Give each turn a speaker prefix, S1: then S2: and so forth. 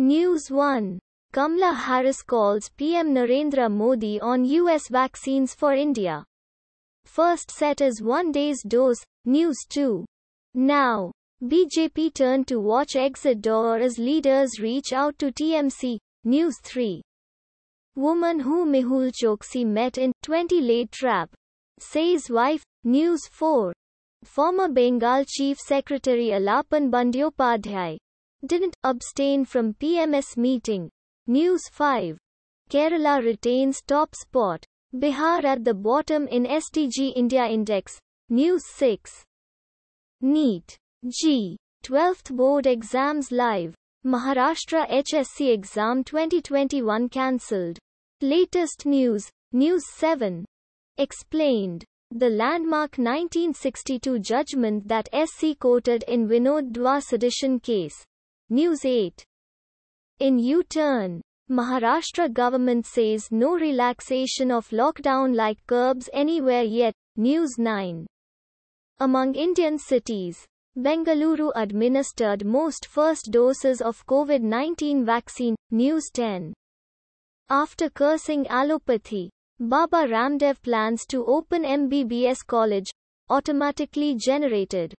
S1: News 1. Kamala Harris calls PM Narendra Modi on US vaccines for India. First set is one day's dose. News 2. Now, BJP turn to watch exit door as leaders reach out to TMC. News 3. Woman who Mehul Choksi met in 20 late trap. Says wife. News 4. Former Bengal Chief Secretary Alapan Bandyopadhyay didn't abstain from PMS meeting. News 5. Kerala retains top spot. Bihar at the bottom in STG India Index. News 6. NEET. G. 12th Board Exams Live. Maharashtra HSC Exam 2021 cancelled. Latest news, News 7. Explained. The landmark 1962 judgment that SC quoted in Vinod Dwa sedition case News 8. In U-turn, Maharashtra government says no relaxation of lockdown like curbs anywhere yet. News 9. Among Indian cities, Bengaluru administered most first doses of COVID-19 vaccine. News 10. After cursing allopathy, Baba Ramdev plans to open MBBS college, automatically generated.